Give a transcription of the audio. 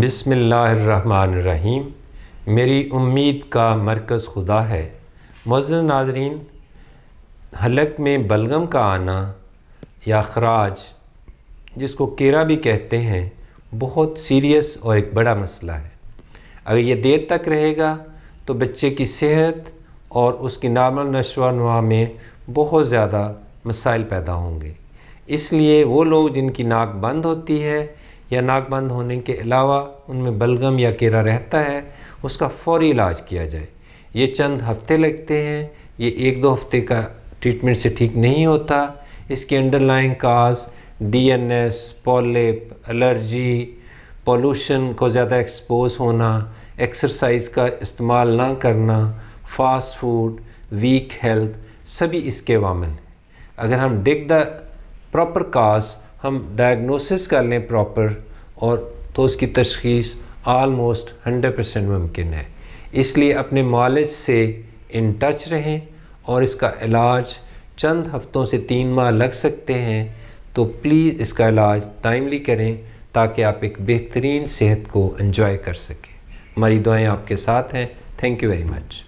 बिसमीम मेरी उम्मीद का मरकज़ खुदा है मज़ नाजरीन हलक में बलगम का आना या खराज जिसको केरा भी कहते हैं बहुत सीरियस और एक बड़ा मसला है अगर ये देर तक रहेगा तो बच्चे की सेहत और उसकी नॉर्मल नशवा में बहुत ज़्यादा मसाइल पैदा होंगे इसलिए वो लोग जिनकी नाक बंद होती है या नाक बंद होने के अलावा उनमें बलगम या केरा रहता है उसका फौरी इलाज किया जाए ये चंद हफ्ते लगते हैं ये एक दो हफ्ते का ट्रीटमेंट से ठीक नहीं होता इसके underlying cause DNS polyp allergy pollution को ज़्यादा एक्सपोज होना एक्सरसाइज का इस्तेमाल ना करना फास्ट फूड वीक हेल्थ सभी इसके वामिल हैं अगर हम डिग द प्रॉपर काज हम डायग्नोसिस कर लें प्रॉपर और तो उसकी तशीस आलमोस्ट हंड्रेड परसेंट मुमकिन है इसलिए अपने मालिज से इन टच रहें और इसका इलाज चंद हफ्तों से तीन माह लग सकते हैं तो प्लीज़ इसका इलाज टाइमली करें ताकि आप एक बेहतरीन सेहत को इन्जॉय कर सकें हमारी दुआएं आपके साथ हैं थैंक यू वेरी मच